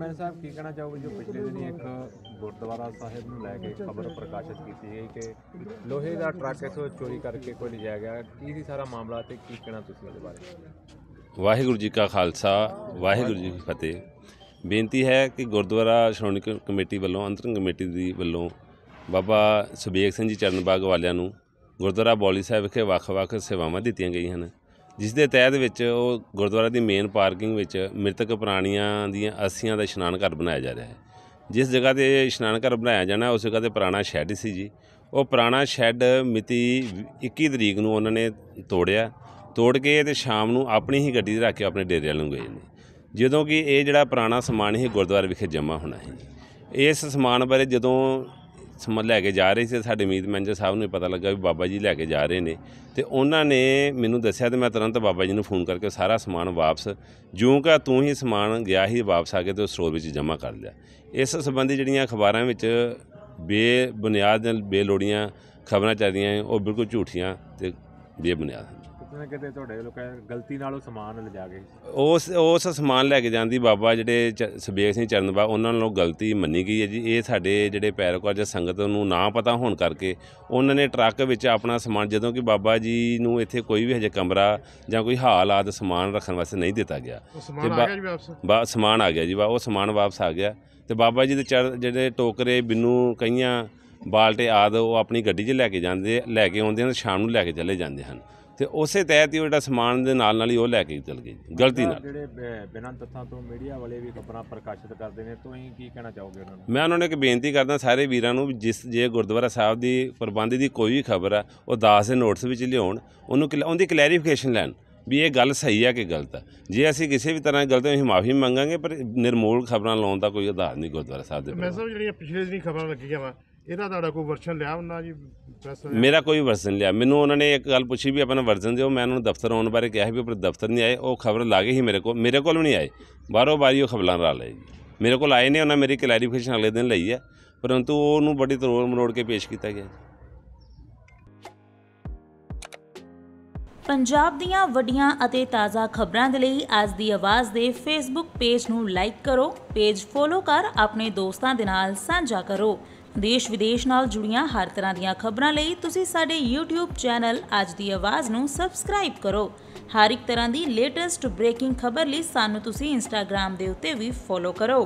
ਹਾਂਜੀ ਸਾਹਿਬ ਕੀ ਕਹਿਣਾ ਚਾਹੋਗੇ ਜੋ ਪਿਛਲੇ ਦਿਨੀ ਇੱਕ ਗੁਰਦੁਆਰਾ ਸਾਹਿਬ ਨੂੰ ਲੈ ਕੇ ਖਬਰ ਪ੍ਰਕਾਸ਼ਿਤ ਕੀਤੀ ਗਈ ਕਿ ਲੋਹੇ ਦਾ ਟਰੱਕ ਇਥੋਂ ਚੋਰੀ ਕਰਕੇ ਕੋਈ ਲਿਜਾ ਗਿਆ ਕੀ ਸੀ ਸਾਰਾ ਮਾਮਲਾ ਤੇ ਕੀ ਕਹਿਣਾ ਤੁਸੀਂ ਇਹਦੇ ਬਾਰੇ ਵਾਹਿਗੁਰੂ ਜੀ ਕਾ ਖਾਲਸਾ ਵਾਹਿਗੁਰੂ ਜੀ ਕੀ ਫਤਿਹ ਬੇਨਤੀ ਹੈ ਕਿ ਗੁਰਦੁਆਰਾ ਸ਼੍ਰੋਣੀ ਕਮੇਟੀ ਵੱਲੋਂ ਅੰਤਰੰਗ ਕਮੇਟੀ ਦੀ ਵੱਲੋਂ ਬਾਬਾ ਸੁਬੇਗ ਸਿੰਘ ਜੀ ਚਰਨ ਬਾਗ ਵਾਲਿਆਂ ਨੂੰ ਗੁਰਦੁਆਰਾ ਬੌਲੀ ਸਾਹਿਬ ਵਿਖੇ ਵੱਖ-ਵੱਖ ਸੇਵਾਵਾਂ ਦਿੱਤੀਆਂ ਗਈਆਂ ਹਨ ਜਿਸ ਦੇ ਤਹਿਤ ਵਿੱਚ ਉਹ ਗੁਰਦੁਆਰਾ ਦੀ ਮੇਨ ਪਾਰਕਿੰਗ ਵਿੱਚ ਮ੍ਰਿਤਕ ਪ੍ਰਾਣੀਆਂ ਦੀਆਂ ਅਸੀਆਂ ਦਾ ਇਸ਼ਨਾਨ ਘਰ ਬਣਾਇਆ ਜਾ ਰਿਹਾ ਹੈ ਜਿਸ ਜਗ੍ਹਾ ਤੇ ਇਸ਼ਨਾਨ ਘਰ ਬਣਾਇਆ ਜਾਣਾ ਉਸ ਜਗ੍ਹਾ ਤੇ ਪੁਰਾਣਾ ਸ਼ੈੱਡ ਸੀ ਜੀ ਉਹ ਪੁਰਾਣਾ ਸ਼ੈੱਡ ਮਿਤੀ 21 ਤਰੀਕ ਨੂੰ ਉਹਨਾਂ ਨੇ ਤੋੜਿਆ ਤੋੜ ਕੇ ਤੇ ਸ਼ਾਮ ਨੂੰ ਆਪਣੀ ਹੀ ਗੱਡੀ 'ਤੇ ਰੱਖ ਕੇ ਆਪਣੇ ਡੇਰੇ ਨੂੰ ਗਏ ਨੇ ਜਦੋਂ ਕਿ ਇਹ ਜਿਹੜਾ ਪੁਰਾਣਾ ਸਮਾਨ ਹੀ ਗੁਰਦੁਆਰੇ ਵਿਖੇ ਜਮ੍ਹਾਂ ਹੋਣਾ ਹੈ ਇਸ ਸਮਾਨ ਬਾਰੇ ਜਦੋਂ ਸਮਾਂ ਲੈ ਕੇ ਜਾ ਰਹੇ ਸੀ ਸਾਡੇ ਮੀਤ ਮੈਨੇਜਰ ਸਾਹਿਬ ਨੂੰ ਪਤਾ ਲੱਗਾ ਵੀ ਬਾਬਾ ਜੀ ਲੈ ਕੇ ਜਾ ਰਹੇ ਨੇ ਤੇ ਉਹਨਾਂ ਨੇ ਮੈਨੂੰ ਦੱਸਿਆ ਤੇ ਮੈਂ ਤੁਰੰਤ ਬਾਬਾ ਜੀ ਨੂੰ ਫੋਨ ਕਰਕੇ ਸਾਰਾ ਸਮਾਨ ਵਾਪਸ ਜਿਉਂ ਕਾ ਤੂੰ ਹੀ ਸਮਾਨ ਗਿਆ ਹੀ ਵਾਪਸ ਆ ਕੇ ਤੇ ਸਟੋਰ ਵਿੱਚ ਜਮ੍ਹਾਂ ਕਰ ਲਿਆ ਇਸ ਸੰਬੰਧੀ ਜਿਹੜੀਆਂ ਅਖਬਾਰਾਂ ਵਿੱਚ ਬੇਬੁਨਿਆਦ ਬੇਲੋੜੀਆਂ ਖਬਰਾਂ ਚੱਲਦੀਆਂ ਉਹ ਬਿਲਕੁਲ ਝੂਠੀਆਂ ਤੇ ਬੇਬੁਨਿਆਦ ਹਨ ਕਿਤੇ ਕਿਤੇ ਤੁਹਾਡੇ ਲੋਕਾਂ ਗਲਤੀ ਨਾਲ ਉਹ ਸਮਾਨ ਲਿਜਾ ਗਏ ਉਸ ਉਸ ਸਮਾਨ ਲੈ ਕੇ ਜਾਂਦੀ ਬਾਬਾ ਜਿਹੜੇ ਸਬੇਖ ਸਿੰਘ ਚਰਨਬਾ ਉਹਨਾਂ ਨਾਲੋਂ ਗਲਤੀ ਮੰਨੀ ਗਈ ਹੈ ਜੀ ਇਹ ਸਾਡੇ ਜਿਹੜੇ ਪੈਰੋਕਾਰ ਜਾਂ ਸੰਗਤ ਨੂੰ ਨਾ ਪਤਾ ਹੋਣ ਕਰਕੇ ਉਹਨਾਂ ਨੇ ਟਰੱਕ ਵਿੱਚ ਆਪਣਾ ਸਮਾਨ ਜਦੋਂ ਕਿ ਬਾਬਾ ਜੀ ਨੂੰ ਇੱਥੇ ਕੋਈ ਵੀ ਹਜੇ ਕਮਰਾ ਜਾਂ ਕੋਈ ਹਾਲ ਆਦ ਸਮਾਨ ਰੱਖਣ ਵਾਸਤੇ ਨਹੀਂ ਦਿੱਤਾ ਗਿਆ ਤੇ ਬਾ ਸਮਾਨ ਆ ਗਿਆ ਜੀ ਬਾ ਉਹ ਸਮਾਨ ਵਾਪਸ ਆ ਗਿਆ ਤੇ ਬਾਬਾ ਜੀ ਦੇ ਜਿਹੜੇ ਟੋਕਰੇ ਬਿੰਨੂ ਕਈਆਂ ਬਾਲਟੇ ਆਦ ਉਹ ਆਪਣੀ ਗੱਡੀ 'ਚ ਲੈ ਕੇ ਜਾਂਦੇ ਲੈ ਕੇ ਆਉਂਦੇ ਹਨ ਸ਼ਾਮ ਨੂੰ ਲੈ ਕੇ ਚਲੇ ਜਾਂਦੇ ਹਨ ਤੇ ਉਸੇ ਤਹਿਤ ਹੀ ਉਹ ਜਿਹੜਾ ਸਮਾਨ ਦੇ ਨਾਲ ਨਾਲ ਹੀ ਉਹ ਲੈ ਕੇ ਚਲ ਗਏ ਗਲਤੀ ਨਾਲ ਜਿਹੜੇ ਬਿਨਾਂ ਤੱਥਾਂ ਤੋਂ ਮੀਡੀਆ ਵਾਲੇ ਵੀ ਖਬਰਾਂ ਪ੍ਰਕਾਸ਼ਿਤ ਕਰਦੇ ਨੇ ਤੁਸੀਂ ਕੀ ਕਹਿਣਾ ਚਾਹੋਗੇ ਉਹਨਾਂ ਨੂੰ ਮੈਂ ਉਹਨਾਂ ਨੂੰ ਇੱਕ ਬੇਨਤੀ ਕਰਦਾ ਸਾਰੇ ਵੀਰਾਂ ਨੂੰ ਜਿਸ ਜੇ ਗੁਰਦੁਆਰਾ ਸਾਹਿਬ ਦੀ ਪ੍ਰਬੰਧ ਦੀ ਕੋਈ ਵੀ ਖਬਰ ਆ ਉਹ ਦਾਸ ਦੇ ਨੋਟਿਸ ਵਿੱਚ ਲਿਆਉਣ ਉਹਨੂੰ ਉਹਦੀ ਕਲੈਰੀਫਿਕੇਸ਼ਨ ਲੈਣ ਵੀ ਇਹ ਗੱਲ ਸਹੀ ਆ ਕਿ ਗਲਤ ਆ ਜੇ ਅਸੀਂ ਕਿਸੇ ਵੀ ਤਰ੍ਹਾਂ ਗਲਤ ਹੋਈ ਮਾਫੀ ਮੰਗਾਂਗੇ ਪਰ ਨਿਰਮੋਲ ਖਬਰਾਂ ਲਾਉਣ ਦਾ ਕੋਈ ਆਧਾਰ ਨਹੀਂ ਗੁਰਦੁਆਰਾ ਸਾਹਿਬ ਦੇ ਮੈਂ ਸਭ ਜਿਹੜੀਆਂ ਪਿਛਲੇ ਦਿਨੀ ਖਬਰਾਂ ਲੱਗੀਆਂ ਵਾ ਇਹਦਾ ਤੁਹਾਡਾ ਕੋਈ ਵਰਸ਼ਨ ਲਿਆ ਉਹਨਾਂ ਜੀ ਮੇਰਾ ਕੋਈ ਵਰਜ਼ਨ ਲਿਆ ਮੈਨੂੰ ਉਹਨਾਂ ਨੇ ਇੱਕ ਗੱਲ ਪੁੱਛੀ ਵੀ ਆਪਣਾ ਵਰਜ਼ਨ ਦਿਓ ਮੈਂ ਉਹਨਾਂ ਨੂੰ ਦਫ਼ਤਰ ਆਉਣ ਬਾਰੇ ਕਿਹਾ ਵੀ ਪਰ ਦਫ਼ਤਰ ਨਹੀਂ ਆਏ ਉਹ ਖਬਰ ਲਾਗੇ ਹੀ ਮੇਰੇ ਕੋਲ ਮੇਰੇ ਕੋਲ ਵੀ ਨਹੀਂ ਆਏ ਬਾਰੋ ਬਾਰੀ ਉਹ ਖਬਰਾਂ ਰਾ ਲਏ ਮੇਰੇ ਕੋਲ ਆਏ ਨੇ ਉਹਨਾਂ ਮੇਰੀ ਕਲੈਰੀਫਿਕੇਸ਼ਨ ਅਗਲੇ ਦਿਨ ਲਈ ਹੈ ਪਰੰਤੂ ਉਹ ਨੂੰ ਬੜੀ ਤਰੋੜ ਮਰੋੜ ਕੇ ਪੇਸ਼ ਕੀਤਾ ਗਿਆ ਪੰਜਾਬ ਦੀਆਂ ਵੱਡੀਆਂ ਅਤੇ ਤਾਜ਼ਾ ਖਬਰਾਂ ਦੇ ਲਈ ਅੱਜ ਦੀ ਆਵਾਜ਼ ਦੇ ਫੇਸਬੁੱਕ ਪੇਜ ਨੂੰ ਲਾਈਕ ਕਰੋ ਪੇਜ ਫੋਲੋ ਕਰ ਆਪਣੇ ਦੋਸਤਾਂ ਦੇ ਨਾਲ ਸਾਂਝਾ ਕਰੋ ਦੇਸ਼ ਵਿਦੇਸ਼ ਨਾਲ ਜੁੜੀਆਂ ਹਰ ਤਰ੍ਹਾਂ ਦੀਆਂ ਖਬਰਾਂ ਲਈ ਤੁਸੀਂ ਸਾਡੇ YouTube ਚੈਨਲ ਅੱਜ ਦੀ ਆਵਾਜ਼ ਨੂੰ ਸਬਸਕ੍ਰਾਈਬ ਕਰੋ ਹਰ ਇੱਕ ਤਰ੍ਹਾਂ ਦੀ ਲੇਟੈਸਟ ਬ੍ਰੇਕਿੰਗ ਖਬਰ ਲਈ ਸਾਨੂੰ ਤੁਸੀਂ Instagram ਦੇ ਉੱਤੇ ਵੀ ਫੋਲੋ ਕਰੋ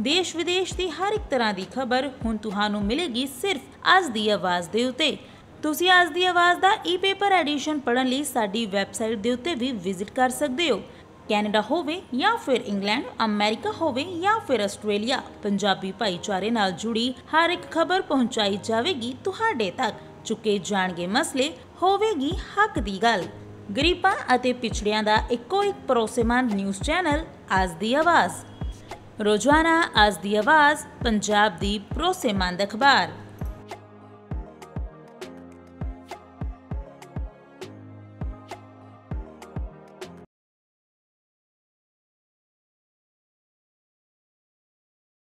ਦੇਸ਼ ਵਿਦੇਸ਼ ਦੀ ਹਰ ਇੱਕ ਤਰ੍ਹਾਂ ਦੀ ਖਬਰ ਹੁਣ ਤੁਹਾਨੂੰ ਮਿਲੇਗੀ ਸਿਰਫ ਅੱਜ ਦੀ ਆਵਾਜ਼ ਦੇ ਉੱਤੇ ਤੁਸੀਂ ਅੱਜ ਦੀ ਆਵਾਜ਼ ਦਾ ਈ-ਪੇਪਰ ਐਡੀਸ਼ਨ ਪੜ੍ਹਨ ਲਈ ਸਾਡੀ ਵੈਬਸਾਈਟ ਦੇ ਉੱਤੇ ਵੀ ਵਿਜ਼ਿਟ ਕਰ ਸਕਦੇ ਹੋ ਕੈਨੇਡਾ ਹੋਵੇ ਜਾਂ ਫਿਰ ਇੰਗਲੈਂਡ ਅਮਰੀਕਾ ਹੋਵੇ ਜਾਂ ਫਿਰ ਆਸਟ੍ਰੇਲੀਆ ਪੰਜਾਬੀ ਭਾਈਚਾਰੇ ਨਾਲ ਜੁੜੀ ਹਰ ਇੱਕ ਖਬਰ ਪਹੁੰਚਾਈ ਜਾਵੇਗੀ ਤੁਹਾਡੇ ਤੱਕ ਚੁੱਕੇ ਜਾਣਗੇ ਮਸਲੇ ਹੋਵੇਗੀ ਹੱਕ ਦੀ ਗੱਲ ਗਰੀਬਾਂ ਅਤੇ ਪਿਛੜਿਆਂ ਦਾ ਇੱਕੋ ਇੱਕ ਪਰੋਸੇਮਾਨ ਨਿਊਜ਼ ਚੈਨਲ ਅੱਜ ਦੀ ਆਵਾਜ਼ ਰੋਜ਼ਾਨਾ ਅੱਜ ਦੀ ਆਵਾਜ਼ ਪੰਜਾਬ ਦੀ ਪਰੋਸੇਮਾਨ ਅਖਬਾਰ